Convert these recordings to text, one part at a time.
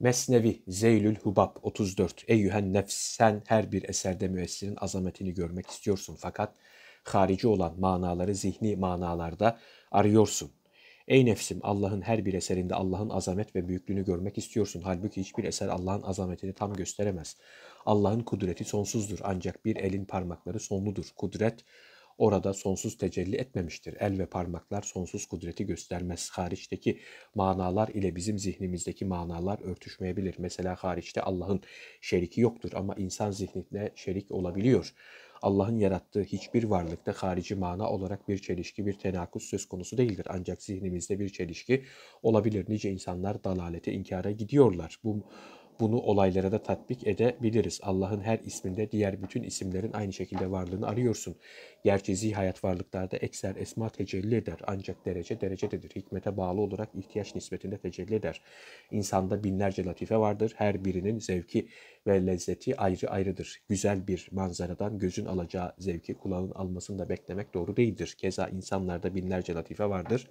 Mesnevi Zeylül Hubab 34 Eyyühen nefs sen her bir eserde müessirin azametini görmek istiyorsun fakat harici olan manaları zihni manalarda arıyorsun. Ey nefsim Allah'ın her bir eserinde Allah'ın azamet ve büyüklüğünü görmek istiyorsun. Halbuki hiçbir eser Allah'ın azametini tam gösteremez. Allah'ın kudreti sonsuzdur ancak bir elin parmakları sonludur. Kudret orada sonsuz tecelli etmemiştir. El ve parmaklar sonsuz kudreti göstermez. Hariçteki manalar ile bizim zihnimizdeki manalar örtüşmeyebilir. Mesela hariçte Allah'ın şeriki yoktur ama insan zihninde şerik olabiliyor. Allah'ın yarattığı hiçbir varlıkta harici mana olarak bir çelişki, bir tenakuz söz konusu değildir. Ancak zihnimizde bir çelişki olabilir. Nice insanlar dalalete, inkara gidiyorlar. Bu bunu olaylara da tatbik edebiliriz. Allah'ın her isminde diğer bütün isimlerin aynı şekilde varlığını arıyorsun. Gerçi zihayat varlıklarda ekser esma tecelli eder. Ancak derece derecededir. Hikmete bağlı olarak ihtiyaç nispetinde tecelli eder. İnsanda binlerce latife vardır. Her birinin zevki ve lezzeti ayrı ayrıdır. Güzel bir manzaradan gözün alacağı zevki kulağın almasını da beklemek doğru değildir. Keza insanlarda binlerce latife vardır.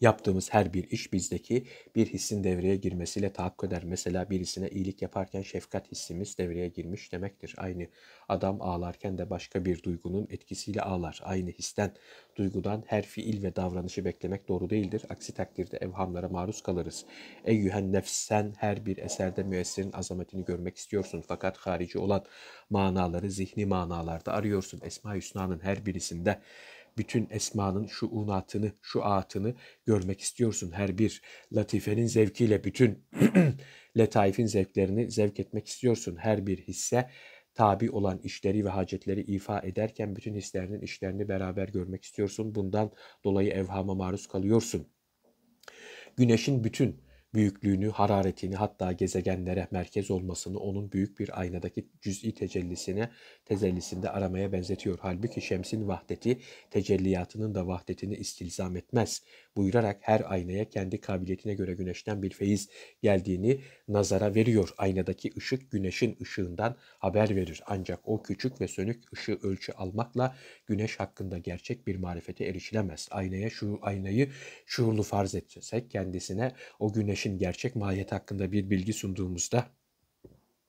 Yaptığımız her bir iş bizdeki bir hissin devreye girmesiyle tahakkuk eder. Mesela birisine iyilik yaparken şefkat hissimiz devreye girmiş demektir. Aynı adam ağlarken de başka bir duygunun etkisiyle ağlar. Aynı histen, duygudan her fiil ve davranışı beklemek doğru değildir. Aksi takdirde evhamlara maruz kalırız. Eyyühen nefsen her bir eserde müessirin azametini görmek istiyorsun. Fakat harici olan manaları zihni manalarda arıyorsun. Esma-i Hüsna'nın her birisinde bütün esmanın şu unatını, şu atını görmek istiyorsun. Her bir latifenin zevkiyle bütün letaifin zevklerini zevk etmek istiyorsun. Her bir hisse tabi olan işleri ve hacetleri ifa ederken bütün hislerinin işlerini beraber görmek istiyorsun. Bundan dolayı evhama maruz kalıyorsun. Güneşin bütün büyüklüğünü, hararetini hatta gezegenlere merkez olmasını onun büyük bir aynadaki cüz'i tecellisine tezellisinde aramaya benzetiyor. Halbuki Şems'in vahdeti tecelliyatının da vahdetini istilzam etmez buyurarak her aynaya kendi kabiliyetine göre güneşten bir feyiz geldiğini nazara veriyor. Aynadaki ışık güneşin ışığından haber verir. Ancak o küçük ve sönük ışığı ölçü almakla güneş hakkında gerçek bir marifete erişilemez. Aynaya şu aynayı şuurlu farz edeceksek kendisine o güneş anlayışın gerçek mahiyeti hakkında bir bilgi sunduğumuzda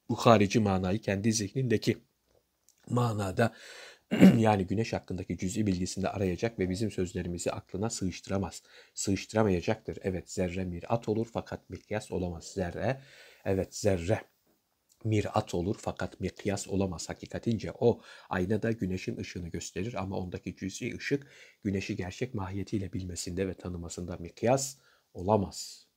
bu harici manayı kendi zihnindeki manada yani güneş hakkındaki cüz'i bilgisinde arayacak ve bizim sözlerimizi aklına sığıştıramaz. Sığıştıramayacaktır. Evet zerre mirat olur fakat mikyas olamaz. Zerre, evet zerre mirat olur fakat mikyas olamaz. Hakikatince o aynada güneşin ışığını gösterir ama ondaki cüz'i ışık güneşi gerçek mahiyetiyle bilmesinde ve tanımasında mikyas olamaz.